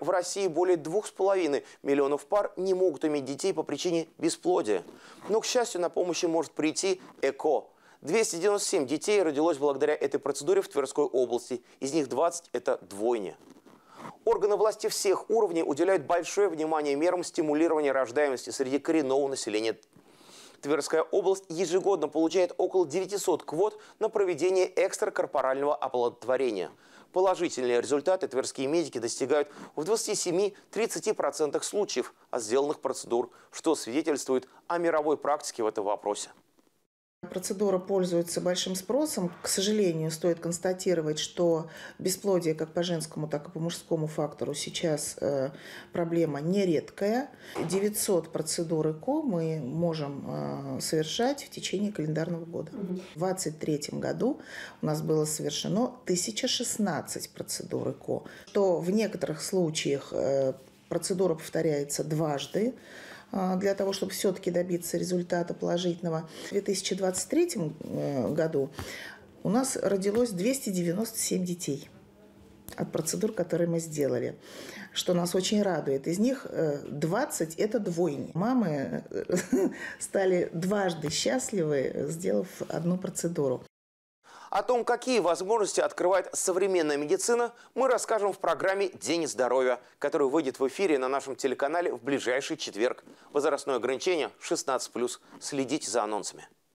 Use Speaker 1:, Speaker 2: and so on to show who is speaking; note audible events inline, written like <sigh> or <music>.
Speaker 1: В России более 2,5 миллионов пар не могут иметь детей по причине бесплодия. Но, к счастью, на помощь им может прийти ЭКО. 297 детей родилось благодаря этой процедуре в Тверской области. Из них 20 – это двойни. Органы власти всех уровней уделяют большое внимание мерам стимулирования рождаемости среди коренного населения Тверская область ежегодно получает около 900 квот на проведение экстракорпорального оплодотворения. Положительные результаты тверские медики достигают в 27-30% случаев от сделанных процедур, что свидетельствует о мировой практике в этом вопросе.
Speaker 2: Процедура пользуется большим спросом. К сожалению, стоит констатировать, что бесплодие как по женскому, так и по мужскому фактору сейчас э, проблема нередкая. 900 процедур ЭКО мы можем э, совершать в течение календарного года. В 2023 году у нас было совершено 1016 процедур ЭКО, что в некоторых случаях э, процедура повторяется дважды. А, для того, чтобы все-таки добиться результата положительного. В 2023 э, году у нас родилось 297 детей от процедур, которые мы сделали, что нас очень радует. Из них 20 э, – это двойни. Мамы э, <laughs> стали дважды счастливы, сделав одну процедуру.
Speaker 1: О том, какие возможности открывает современная медицина, мы расскажем в программе «День здоровья», который выйдет в эфире на нашем телеканале в ближайший четверг. Возрастное ограничение 16+. Следите за анонсами.